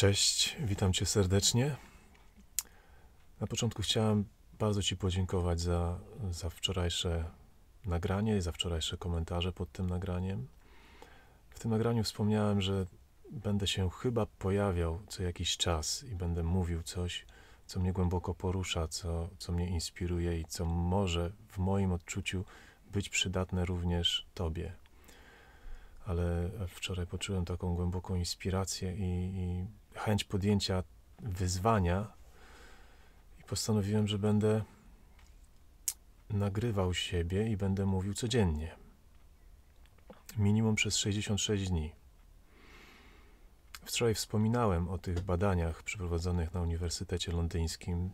Cześć, witam Cię serdecznie. Na początku chciałem bardzo Ci podziękować za, za wczorajsze nagranie i za wczorajsze komentarze pod tym nagraniem. W tym nagraniu wspomniałem, że będę się chyba pojawiał co jakiś czas i będę mówił coś, co mnie głęboko porusza, co, co mnie inspiruje i co może w moim odczuciu być przydatne również Tobie. Ale wczoraj poczułem taką głęboką inspirację i, i chęć podjęcia wyzwania i postanowiłem, że będę nagrywał siebie i będę mówił codziennie. Minimum przez 66 dni. Wczoraj wspominałem o tych badaniach przeprowadzonych na Uniwersytecie Londyńskim.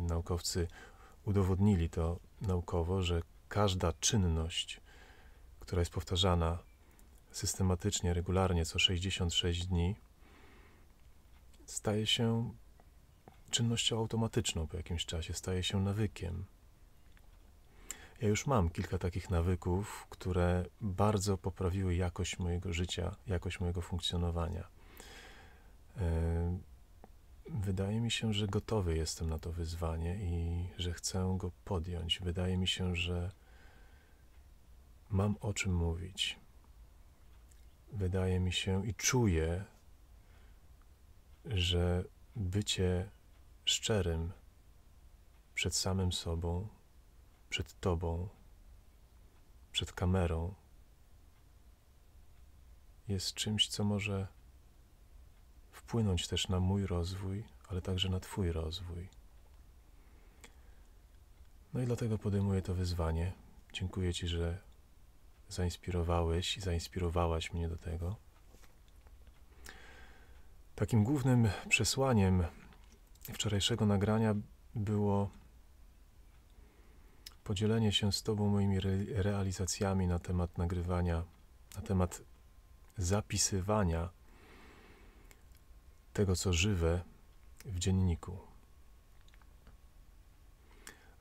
Naukowcy udowodnili to naukowo, że każda czynność, która jest powtarzana systematycznie, regularnie co 66 dni, staje się czynnością automatyczną po jakimś czasie, staje się nawykiem. Ja już mam kilka takich nawyków, które bardzo poprawiły jakość mojego życia, jakość mojego funkcjonowania. E, wydaje mi się, że gotowy jestem na to wyzwanie i że chcę go podjąć. Wydaje mi się, że mam o czym mówić. Wydaje mi się i czuję że bycie szczerym przed samym sobą, przed Tobą, przed kamerą jest czymś, co może wpłynąć też na mój rozwój, ale także na Twój rozwój. No i dlatego podejmuję to wyzwanie. Dziękuję Ci, że zainspirowałeś i zainspirowałaś mnie do tego. Takim głównym przesłaniem wczorajszego nagrania było podzielenie się z Tobą moimi re realizacjami na temat nagrywania, na temat zapisywania tego, co żywe w dzienniku.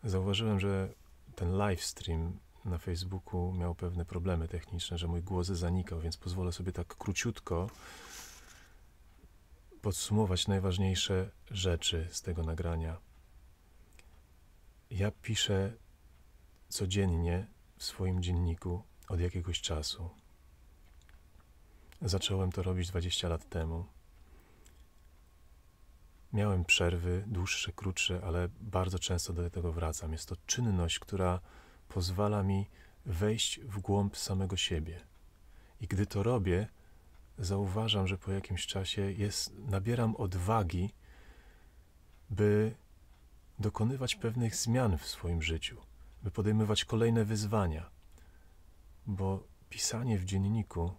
Zauważyłem, że ten live stream na Facebooku miał pewne problemy techniczne, że mój głos zanikał, więc pozwolę sobie tak króciutko podsumować najważniejsze rzeczy z tego nagrania. Ja piszę codziennie w swoim dzienniku od jakiegoś czasu. Zacząłem to robić 20 lat temu. Miałem przerwy, dłuższe, krótsze, ale bardzo często do tego wracam. Jest to czynność, która pozwala mi wejść w głąb samego siebie. I gdy to robię, zauważam, że po jakimś czasie jest, nabieram odwagi, by dokonywać pewnych zmian w swoim życiu, by podejmować kolejne wyzwania, bo pisanie w dzienniku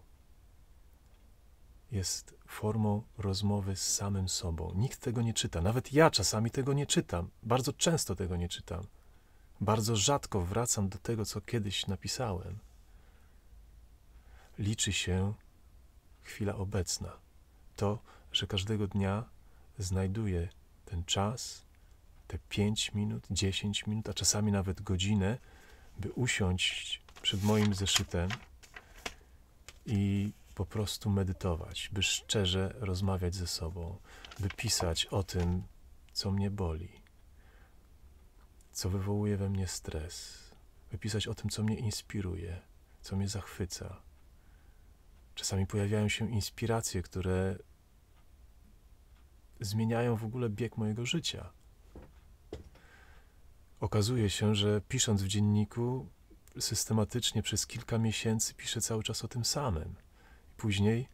jest formą rozmowy z samym sobą. Nikt tego nie czyta, nawet ja czasami tego nie czytam, bardzo często tego nie czytam. Bardzo rzadko wracam do tego, co kiedyś napisałem. Liczy się chwila obecna. To, że każdego dnia znajduję ten czas, te 5 minut, 10 minut, a czasami nawet godzinę, by usiąść przed moim zeszytem i po prostu medytować, by szczerze rozmawiać ze sobą, by pisać o tym, co mnie boli, co wywołuje we mnie stres, by pisać o tym, co mnie inspiruje, co mnie zachwyca Czasami pojawiają się inspiracje, które zmieniają w ogóle bieg mojego życia. Okazuje się, że pisząc w dzienniku, systematycznie przez kilka miesięcy piszę cały czas o tym samym. Później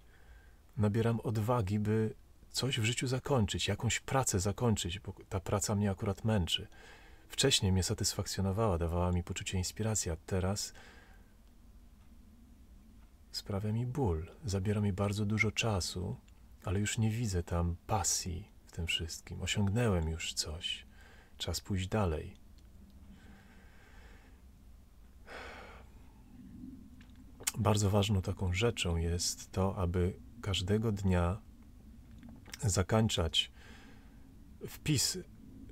nabieram odwagi, by coś w życiu zakończyć, jakąś pracę zakończyć, bo ta praca mnie akurat męczy. Wcześniej mnie satysfakcjonowała, dawała mi poczucie inspiracji, a teraz sprawia mi ból, zabiera mi bardzo dużo czasu, ale już nie widzę tam pasji w tym wszystkim. Osiągnęłem już coś, czas pójść dalej. Bardzo ważną taką rzeczą jest to, aby każdego dnia zakończać wpis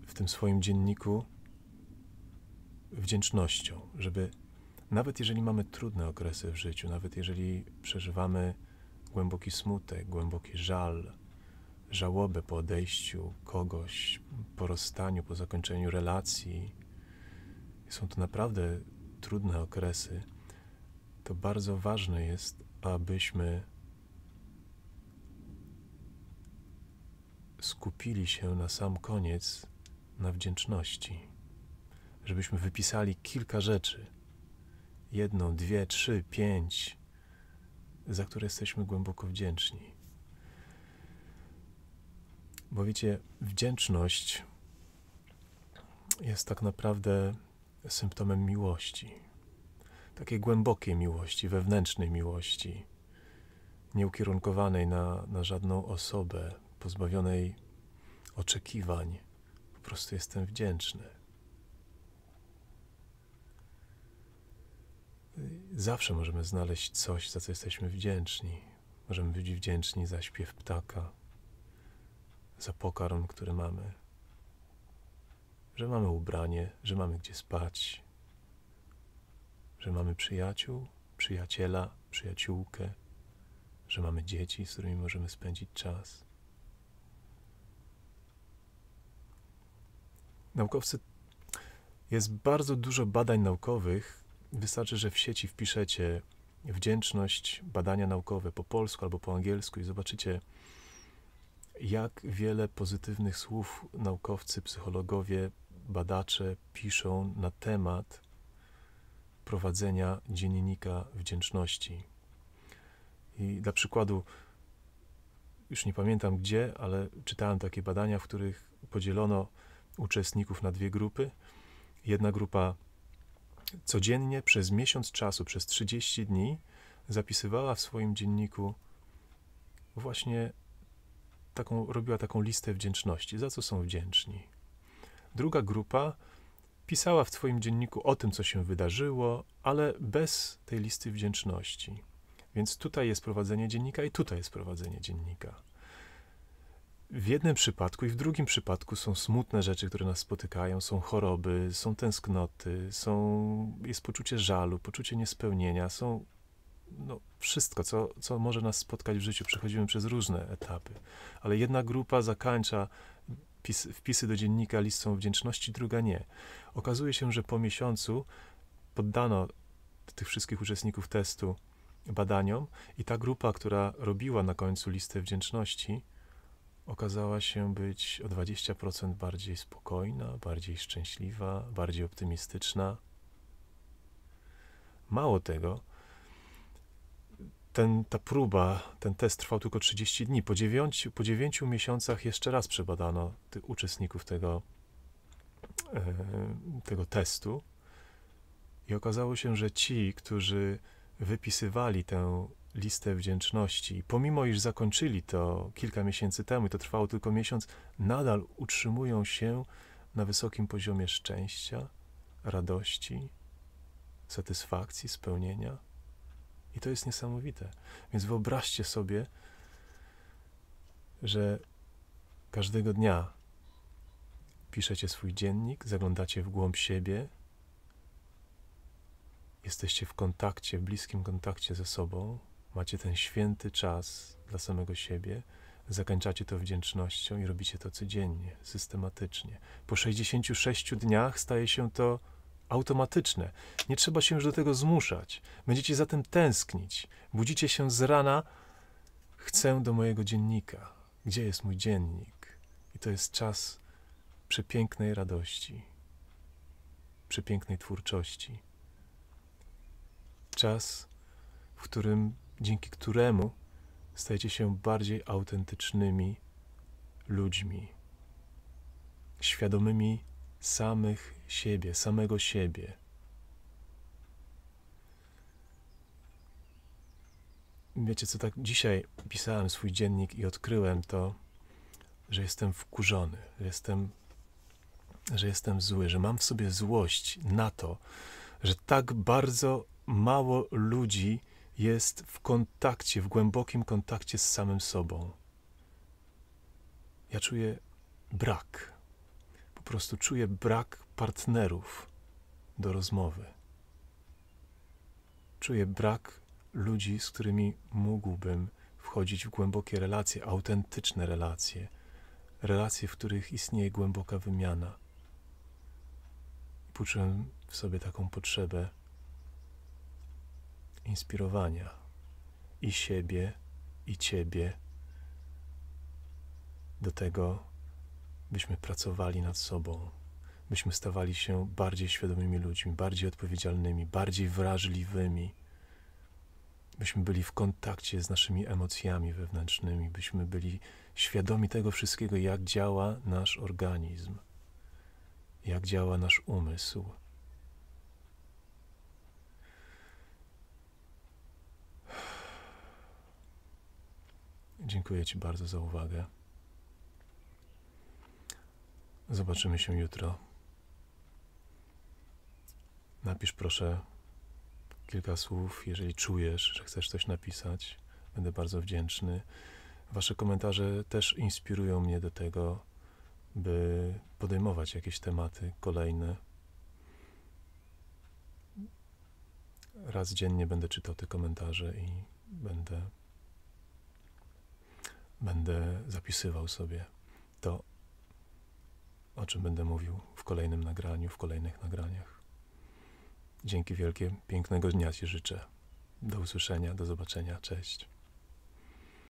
w tym swoim dzienniku wdzięcznością, żeby nawet jeżeli mamy trudne okresy w życiu, nawet jeżeli przeżywamy głęboki smutek, głęboki żal, żałobę po odejściu kogoś, po rozstaniu, po zakończeniu relacji, są to naprawdę trudne okresy, to bardzo ważne jest, abyśmy skupili się na sam koniec na wdzięczności, żebyśmy wypisali kilka rzeczy jedną, dwie, trzy, pięć, za które jesteśmy głęboko wdzięczni. Bo wiecie, wdzięczność jest tak naprawdę symptomem miłości, takiej głębokiej miłości, wewnętrznej miłości, nieukierunkowanej na, na żadną osobę, pozbawionej oczekiwań. Po prostu jestem wdzięczny. Zawsze możemy znaleźć coś, za co jesteśmy wdzięczni. Możemy być wdzięczni za śpiew ptaka, za pokarm, który mamy, że mamy ubranie, że mamy gdzie spać, że mamy przyjaciół, przyjaciela, przyjaciółkę, że mamy dzieci, z którymi możemy spędzić czas. Naukowcy, jest bardzo dużo badań naukowych, Wystarczy, że w sieci wpiszecie wdzięczność, badania naukowe po polsku albo po angielsku i zobaczycie, jak wiele pozytywnych słów naukowcy, psychologowie, badacze piszą na temat prowadzenia dziennika wdzięczności. I dla przykładu, już nie pamiętam gdzie, ale czytałem takie badania, w których podzielono uczestników na dwie grupy. Jedna grupa codziennie przez miesiąc czasu, przez 30 dni zapisywała w swoim dzienniku właśnie taką, robiła taką listę wdzięczności, za co są wdzięczni. Druga grupa pisała w swoim dzienniku o tym, co się wydarzyło, ale bez tej listy wdzięczności. Więc tutaj jest prowadzenie dziennika i tutaj jest prowadzenie dziennika w jednym przypadku i w drugim przypadku są smutne rzeczy, które nas spotykają, są choroby, są tęsknoty, są, jest poczucie żalu, poczucie niespełnienia, są no, wszystko, co, co może nas spotkać w życiu. Przechodzimy przez różne etapy, ale jedna grupa zakańcza pis, wpisy do dziennika listą wdzięczności, druga nie. Okazuje się, że po miesiącu poddano tych wszystkich uczestników testu badaniom i ta grupa, która robiła na końcu listę wdzięczności, okazała się być o 20% bardziej spokojna, bardziej szczęśliwa, bardziej optymistyczna. Mało tego, ten, ta próba, ten test trwał tylko 30 dni. Po 9, po 9 miesiącach jeszcze raz przebadano tych uczestników tego, e, tego testu i okazało się, że ci, którzy wypisywali tę listę wdzięczności. Pomimo iż zakończyli to kilka miesięcy temu i to trwało tylko miesiąc, nadal utrzymują się na wysokim poziomie szczęścia, radości, satysfakcji, spełnienia. I to jest niesamowite. Więc wyobraźcie sobie, że każdego dnia piszecie swój dziennik, zaglądacie w głąb siebie, jesteście w kontakcie, w bliskim kontakcie ze sobą, Macie ten święty czas dla samego siebie, zakończacie to wdzięcznością i robicie to codziennie, systematycznie. Po 66 dniach staje się to automatyczne. Nie trzeba się już do tego zmuszać. Będziecie za tym tęsknić. Budzicie się z rana. Chcę do mojego dziennika. Gdzie jest mój dziennik? I to jest czas przepięknej radości, przepięknej twórczości. Czas, w którym dzięki któremu stajecie się bardziej autentycznymi ludźmi, świadomymi samych siebie, samego siebie. Wiecie co, tak dzisiaj pisałem swój dziennik i odkryłem to, że jestem wkurzony, że jestem, że jestem zły, że mam w sobie złość na to, że tak bardzo mało ludzi jest w kontakcie, w głębokim kontakcie z samym sobą. Ja czuję brak. Po prostu czuję brak partnerów do rozmowy. Czuję brak ludzi, z którymi mógłbym wchodzić w głębokie relacje, autentyczne relacje, relacje, w których istnieje głęboka wymiana. poczułem w sobie taką potrzebę inspirowania i siebie, i ciebie do tego, byśmy pracowali nad sobą, byśmy stawali się bardziej świadomymi ludźmi, bardziej odpowiedzialnymi, bardziej wrażliwymi, byśmy byli w kontakcie z naszymi emocjami wewnętrznymi, byśmy byli świadomi tego wszystkiego, jak działa nasz organizm, jak działa nasz umysł Dziękuję Ci bardzo za uwagę. Zobaczymy się jutro. Napisz proszę kilka słów, jeżeli czujesz, że chcesz coś napisać. Będę bardzo wdzięczny. Wasze komentarze też inspirują mnie do tego, by podejmować jakieś tematy kolejne. Raz dziennie będę czytał te komentarze i będę będę zapisywał sobie to, o czym będę mówił w kolejnym nagraniu, w kolejnych nagraniach. Dzięki wielkie, pięknego dnia Ci życzę. Do usłyszenia, do zobaczenia, cześć.